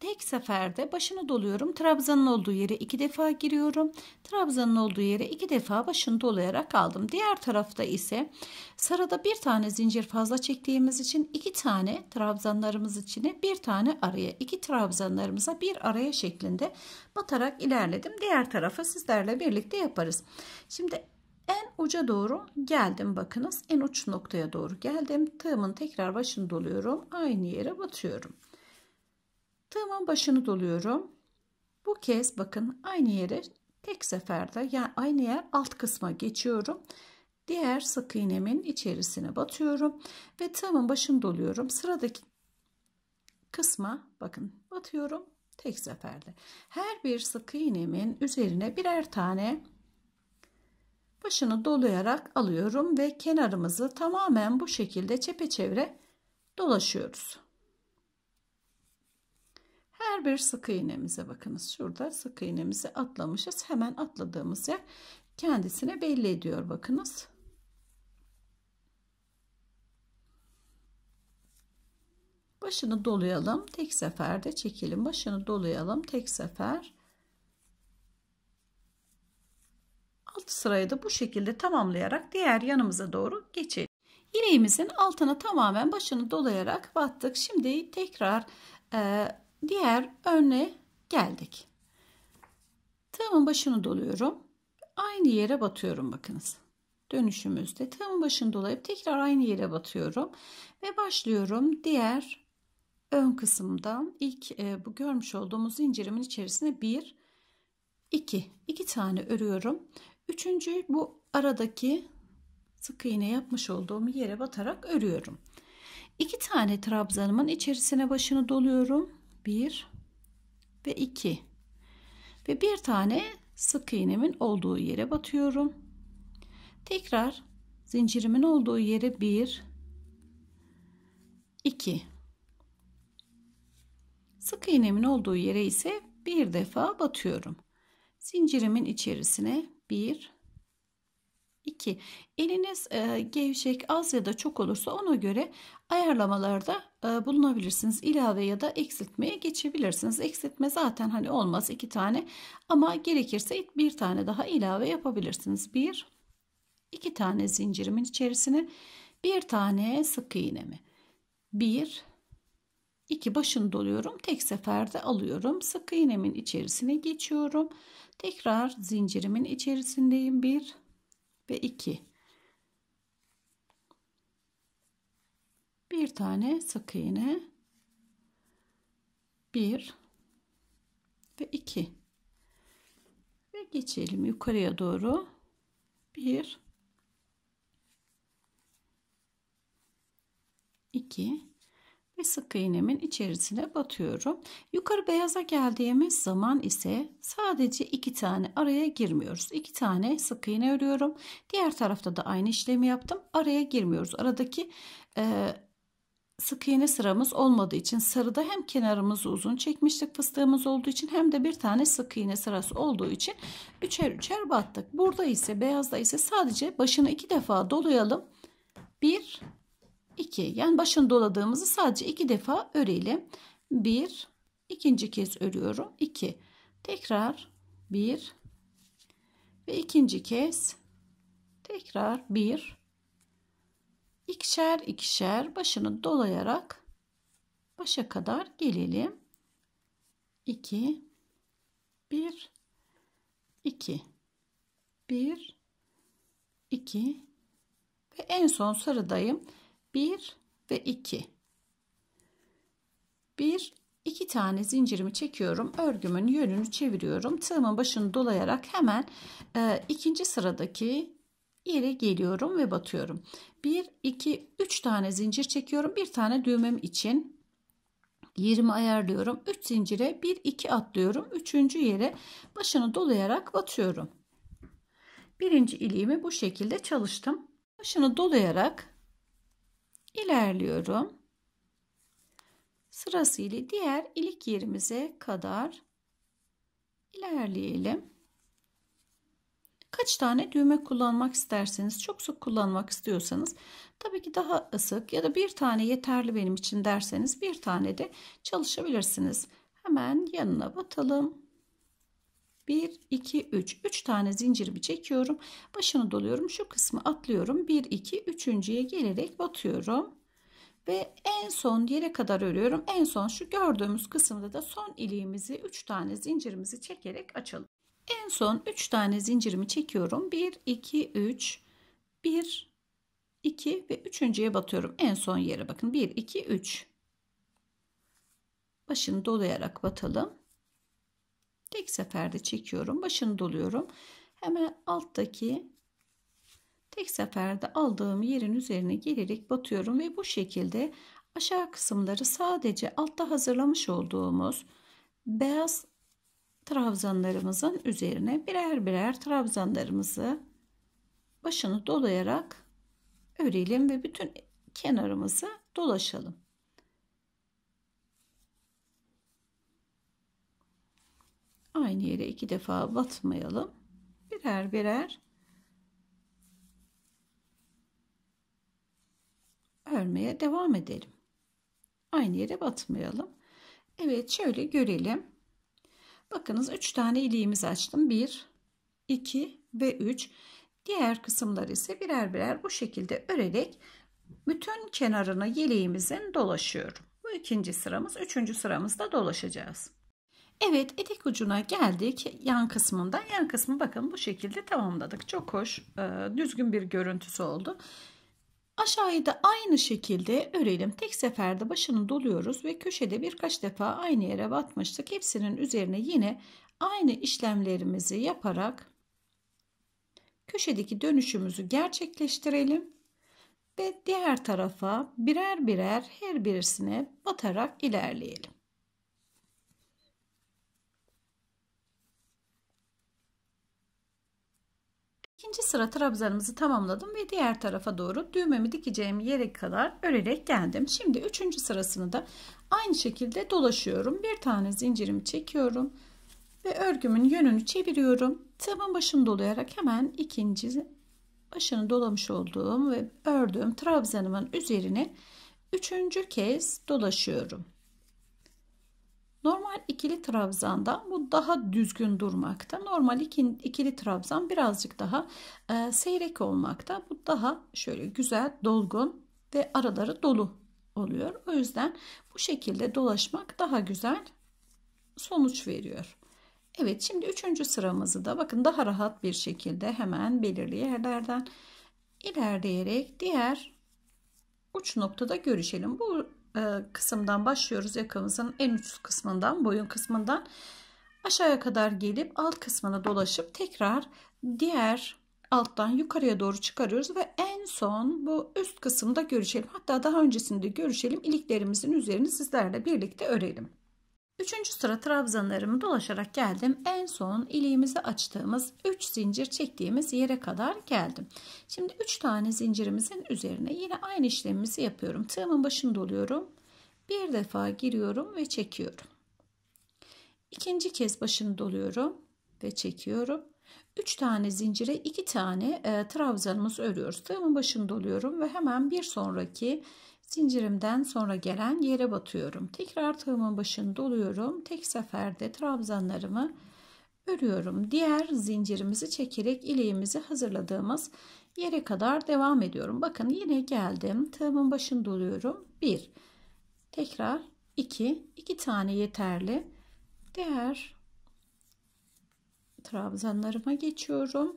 tek seferde başını doluyorum. Trabzanın olduğu yere iki defa giriyorum. Trabzanın olduğu yere iki defa başını dolayarak aldım. Diğer tarafta ise sarada bir tane zincir fazla çektiğimiz için iki tane trabzanlarımız içine bir tane araya iki trabzanlarımıza bir araya şeklinde batarak ilerledim. Diğer tarafı sizlerle birlikte yaparız. Şimdi en uca doğru geldim bakınız en uç noktaya doğru geldim tığımın tekrar başını doluyorum aynı yere batıyorum Tığımın başını doluyorum. Bu kez bakın aynı yere tek seferde yani aynı yer alt kısma geçiyorum. Diğer sık iğnemin içerisine batıyorum ve tığımın başını doluyorum. Sıradaki kısma bakın batıyorum tek seferde. Her bir sık iğnemin üzerine birer tane başını dolayarak alıyorum ve kenarımızı tamamen bu şekilde çepeçevre dolaşıyoruz. Her bir sık iğnemize bakınız. Şurada sık iğnemizi atlamışız. Hemen atladığımız yer kendisine belli ediyor bakınız. Başını dolayalım. Tek seferde çekelim. Başını dolayalım. Tek sefer. Alt sırayı da bu şekilde tamamlayarak diğer yanımıza doğru geçelim. İleğimizin altına tamamen başını dolayarak battık. Şimdi tekrar e, diğer öne geldik. Tığımın başını doluyorum. Aynı yere batıyorum bakınız. Dönüşümüzde tığımın başını dolayıp tekrar aynı yere batıyorum. Ve başlıyorum diğer ön kısımdan ilk e, bu görmüş olduğumuz zincirimin içerisine bir, iki, iki tane örüyorum. Üçüncü bu aradaki sık iğne yapmış olduğum yere batarak örüyorum. İki tane trabzanımın içerisine başını doluyorum 1 ve 2 ve bir tane sık iğnemin olduğu yere batıyorum. Tekrar zincirimin olduğu yere 1 2 Sık iğnemin olduğu yere ise bir defa batıyorum. Zincirimin içerisine 1 2. Eliniz e, gevşek az ya da çok olursa ona göre ayarlamalarda e, bulunabilirsiniz. İlave ya da eksiltmeye geçebilirsiniz. Eksiltme zaten hani olmaz iki tane ama gerekirse bir tane daha ilave yapabilirsiniz. Bir, iki tane zincirimin içerisine bir tane sık iğnemi. Bir, iki başını doluyorum. Tek seferde alıyorum. Sık iğnemin içerisine geçiyorum. Tekrar zincirimin içerisindeyim. Bir, ve 2 bir tane sık iğne 1 ve 2 ve geçelim yukarıya doğru 1 2 ve sık iğnemin içerisine batıyorum. Yukarı beyaza geldiğimiz zaman ise sadece iki tane araya girmiyoruz. İki tane sık iğne örüyorum. Diğer tarafta da aynı işlemi yaptım. Araya girmiyoruz. Aradaki e, sık iğne sıramız olmadığı için sarıda hem kenarımızı uzun çekmiştik fıstığımız olduğu için hem de bir tane sık iğne sırası olduğu için üçer üçer battık. Burada ise beyazda ise sadece başını iki defa dolayalım. Bir 2. Yani başını doladığımızı sadece iki defa örelim. 1. ikinci kez örüyorum. 2. Tekrar 1 ve ikinci kez tekrar 1 ikişer ikişer başını dolayarak başa kadar gelelim. 2 1 2 1 2 ve en son sıradayım. 1 ve 2 1 2 tane zincirimi çekiyorum örgümün yönünü çeviriyorum tığımın başını dolayarak hemen e, ikinci sıradaki yere geliyorum ve batıyorum 1 2 3 tane zincir çekiyorum bir tane düğmem için 20 ayarlıyorum 3 zincire 1 2 atlıyorum 3. yere başını dolayarak batıyorum birinci iliğimi bu şekilde çalıştım başını dolayarak ilerliyorum. Sırasıyla diğer ilik yerimize kadar ilerleyelim. Kaç tane düğme kullanmak isterseniz, çok sık kullanmak istiyorsanız tabii ki daha sık ya da bir tane yeterli benim için derseniz bir tane de çalışabilirsiniz. Hemen yanına batalım. 1, 2, 3. 3 tane zincirimi çekiyorum. Başını doluyorum. Şu kısmı atlıyorum. 1, 2, 3.ye gelerek batıyorum. Ve en son yere kadar örüyorum. En son şu gördüğümüz kısımda da son iliğimizi 3 tane zincirimizi çekerek açalım. En son 3 tane zincirimi çekiyorum. 1, 2, 3, 1, 2 ve 3.ye batıyorum. En son yere bakın. 1, 2, 3. Başını dolayarak batalım. Tek seferde çekiyorum. Başını doluyorum. Hemen alttaki tek seferde aldığım yerin üzerine gelerek batıyorum ve bu şekilde aşağı kısımları sadece altta hazırlamış olduğumuz beyaz trabzanlarımızın üzerine birer birer trabzanlarımızı başını dolayarak örelim ve bütün kenarımızı dolaşalım. aynı yere iki defa batmayalım. Birer birer örmeye devam edelim. Aynı yere batmayalım. Evet şöyle görelim. Bakınız 3 tane iliğimiz açtım. 1, 2 ve 3. Diğer kısımlar ise birer birer bu şekilde örerek bütün kenarını yeleğimizin dolaşıyorum. Bu ikinci sıramız. Üçüncü sıramızda dolaşacağız. Evet etek ucuna geldik. Yan kısmından yan kısmı bakın bu şekilde tamamladık. Çok hoş e, düzgün bir görüntüsü oldu. aşağıya da aynı şekilde örelim. Tek seferde başını doluyoruz ve köşede birkaç defa aynı yere batmıştık. Hepsinin üzerine yine aynı işlemlerimizi yaparak köşedeki dönüşümüzü gerçekleştirelim ve diğer tarafa birer birer her birisine batarak ilerleyelim. İkinci sıra trabzanımızı tamamladım ve diğer tarafa doğru düğmemi dikeceğim yere kadar örerek geldim. Şimdi üçüncü sırasını da aynı şekilde dolaşıyorum. Bir tane zincirimi çekiyorum ve örgümün yönünü çeviriyorum. Tığımın başını dolayarak hemen ikinci başını dolamış olduğum ve ördüğüm trabzanımın üzerine üçüncü kez dolaşıyorum. Normal ikili trabzandan bu daha düzgün durmakta. Normal ikili trabzan birazcık daha e, seyrek olmakta. Bu daha şöyle güzel, dolgun ve araları dolu oluyor. O yüzden bu şekilde dolaşmak daha güzel sonuç veriyor. Evet şimdi üçüncü sıramızı da bakın daha rahat bir şekilde hemen belirli yerlerden ilerleyerek diğer uç noktada görüşelim. Bu e, kısımdan başlıyoruz yakamızın en uç kısmından boyun kısmından aşağıya kadar gelip alt kısmına dolaşıp tekrar diğer alttan yukarıya doğru çıkarıyoruz ve en son bu üst kısımda görüşelim hatta daha öncesinde görüşelim iliklerimizin üzerini sizlerle birlikte örelim. Üçüncü sıra trabzanlarımı dolaşarak geldim. En son iliğimizi açtığımız 3 zincir çektiğimiz yere kadar geldim. Şimdi 3 tane zincirimizin üzerine yine aynı işlemimizi yapıyorum. Tığımın başını doluyorum. Bir defa giriyorum ve çekiyorum. İkinci kez başını doluyorum ve çekiyorum. 3 tane zincire 2 tane e, trabzanımız örüyoruz. Tığımın başını doluyorum ve hemen bir sonraki Zincirimden sonra gelen yere batıyorum. Tekrar tığımın başını doluyorum. Tek seferde trabzanlarımı örüyorum. Diğer zincirimizi çekerek ileğimizi hazırladığımız yere kadar devam ediyorum. Bakın yine geldim. Tığımın başını doluyorum. 1 tekrar 2 2 tane yeterli. Diğer trabzanlarıma geçiyorum.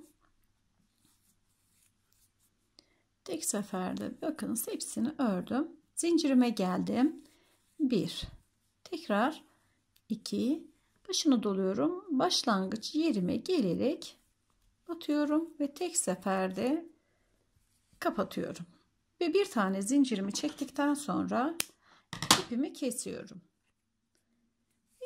ilk seferde bakınız hepsini ördüm. Zincirime geldim. 1. Tekrar 2. Başını doluyorum. Başlangıç yerime gelerek batıyorum ve tek seferde kapatıyorum. Ve bir tane zincirimi çektikten sonra ipimi kesiyorum.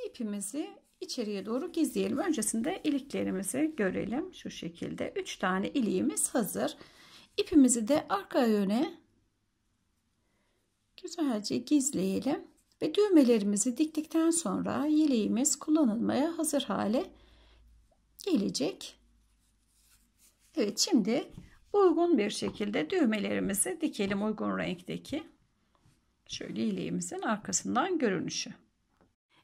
İpimizi içeriye doğru gizleyelim. Öncesinde iliklerimizi görelim şu şekilde. 3 tane iliğimiz hazır. İpimizi de arka yöne güzelce gizleyelim ve düğmelerimizi diktikten sonra yeleğimiz kullanılmaya hazır hale gelecek. Evet şimdi uygun bir şekilde düğmelerimizi dikelim uygun renkteki. Şöyle yeleğimizin arkasından görünüşü.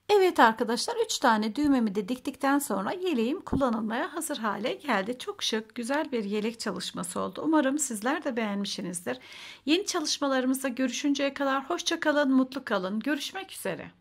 Evet arkadaşlar 3 tane düğmemi de diktikten sonra yeleğim kullanılmaya hazır hale geldi. Çok şık güzel bir yelek çalışması oldu. Umarım sizler de beğenmişsinizdir. Yeni çalışmalarımızda görüşünceye kadar hoşçakalın, mutlu kalın. Görüşmek üzere.